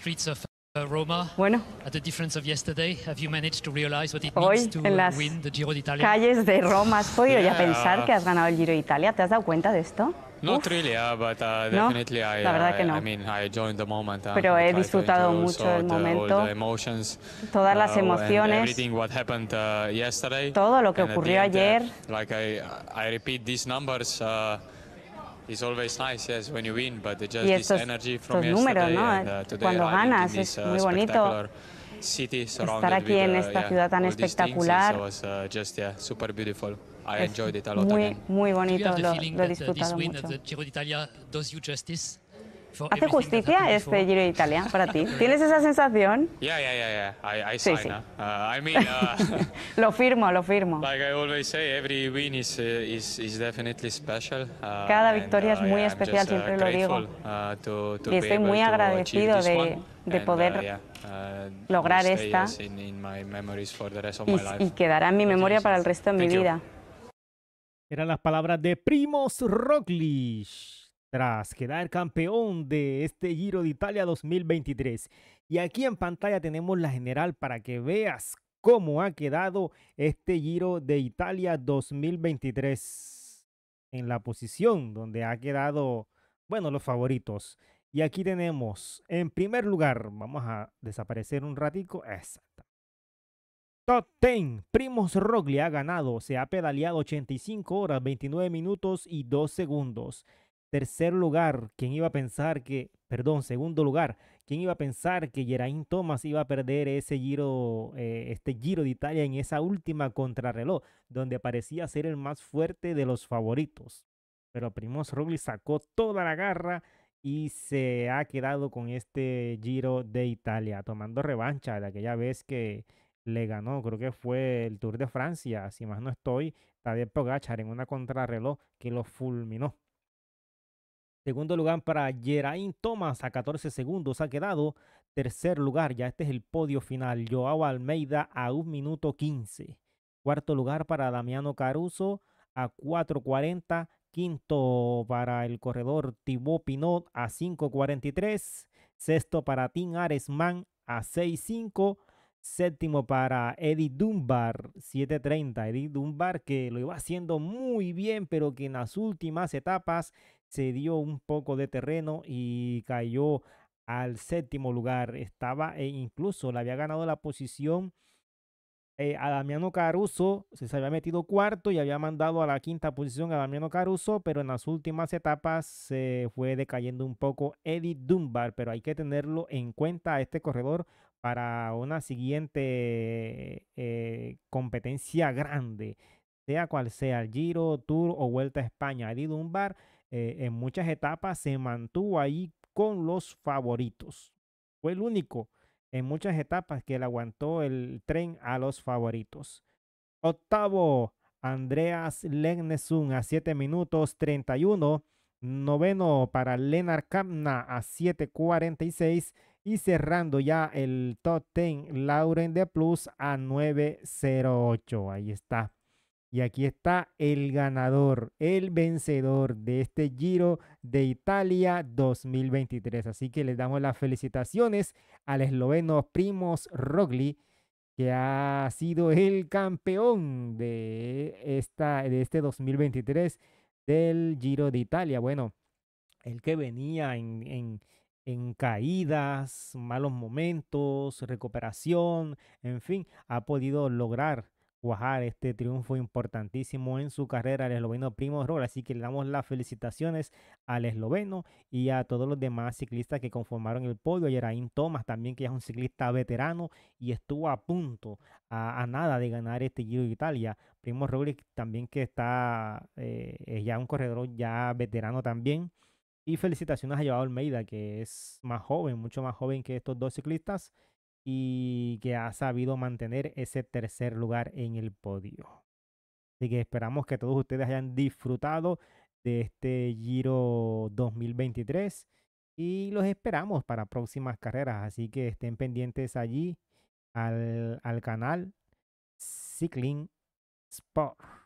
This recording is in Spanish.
streets of uh, Roma. Bueno, at the difference of yesterday, have you managed to realize what it means to win the Giro d'Italia? calles de Roma, ¿has podido ya pensar que has ganado el Giro d'Italia. ¿Te has dado cuenta de esto? Not Uf, really, yeah, but uh, No, definitely I, la verdad I, uh, que no. I mean, I enjoyed the moment. Uh, Pero he disfrutado mucho el momento. The emotions, Todas las and emociones. everything what happened uh, yesterday. Todo lo que And ocurrió end, uh, ayer. like I, I repeat these numbers. uh, y estos, números, ¿no? Uh, Cuando ganas es uh, muy bonito estar aquí en uh, esta ciudad tan espectacular. Es muy, muy bonito, lo, lo he disfrutado mucho. ¿Hace justicia este Giro de Italia para ti? ¿Tienes esa sensación? Sí, sí. Uh, uh, lo firmo, lo firmo. Cada victoria es uh, muy especial, siempre lo digo. y estoy muy agradecido de, poder lograr esta y, quedará en mi memoria para el resto de mi vida. Eran las palabras de Primos Roglic tras quedar campeón de este Giro de Italia 2023. Y aquí en pantalla tenemos la general para que veas cómo ha quedado este Giro de Italia 2023 en la posición donde ha quedado, bueno, los favoritos. Y aquí tenemos, en primer lugar, vamos a desaparecer un ratico, exacto. Top 10. Primos Rogli ha ganado, se ha pedaleado 85 horas, 29 minutos y 2 segundos. Tercer lugar, ¿quién iba a pensar que, perdón, segundo lugar, ¿quién iba a pensar que Geraint Thomas iba a perder ese giro, eh, este giro de Italia en esa última contrarreloj, donde parecía ser el más fuerte de los favoritos? Pero Primoz Roglic sacó toda la garra y se ha quedado con este giro de Italia, tomando revancha de aquella vez que le ganó, creo que fue el Tour de Francia, si más no estoy, Tadej Pogachar en una contrarreloj que lo fulminó. Segundo lugar para Geraint Thomas a 14 segundos ha quedado. Tercer lugar, ya este es el podio final, Joao Almeida a 1 minuto 15. Cuarto lugar para Damiano Caruso a 4.40. Quinto para el corredor Thibaut Pinot a 5.43. Sexto para Tim Aresman a 6.5. Séptimo para Eddie Dunbar, 7.30. Eddie Dunbar que lo iba haciendo muy bien, pero que en las últimas etapas se dio un poco de terreno y cayó al séptimo lugar. Estaba e incluso le había ganado la posición eh, a Damiano Caruso, se había metido cuarto y había mandado a la quinta posición a Damiano Caruso, pero en las últimas etapas se fue decayendo un poco Eddie Dunbar, pero hay que tenerlo en cuenta a este corredor para una siguiente eh, competencia grande, sea cual sea, el Giro, Tour o Vuelta a España. Eddie Dunbar eh, en muchas etapas se mantuvo ahí con los favoritos. Fue el único en muchas etapas que le aguantó el tren a los favoritos. Octavo, Andreas Legnesun a 7 minutos 31. Noveno para Lenar Kamna a 7.46 y cerrando ya el top 10 Lauren de Plus a 9.08. Ahí está. Y aquí está el ganador, el vencedor de este Giro de Italia 2023. Así que les damos las felicitaciones al esloveno Primos Rogli, que ha sido el campeón de, esta, de este 2023 del Giro de Italia. Bueno, el que venía en, en caídas, malos momentos, recuperación, en fin, ha podido lograr cuajar este triunfo importantísimo en su carrera el esloveno Primo Roll. Así que le damos las felicitaciones al esloveno y a todos los demás ciclistas que conformaron el podio. Geraint Thomas también, que es un ciclista veterano y estuvo a punto, a, nada de ganar este Giro de Italia. Primo Roglic también que está, eh, es ya un corredor ya veterano también. Y felicitaciones a Joao Almeida, que es más joven, mucho más joven que estos dos ciclistas y que ha sabido mantener ese tercer lugar en el podio. Así que esperamos que todos ustedes hayan disfrutado de este Giro 2023 y los esperamos para próximas carreras. Así que estén pendientes allí al, al canal Cycling Sport.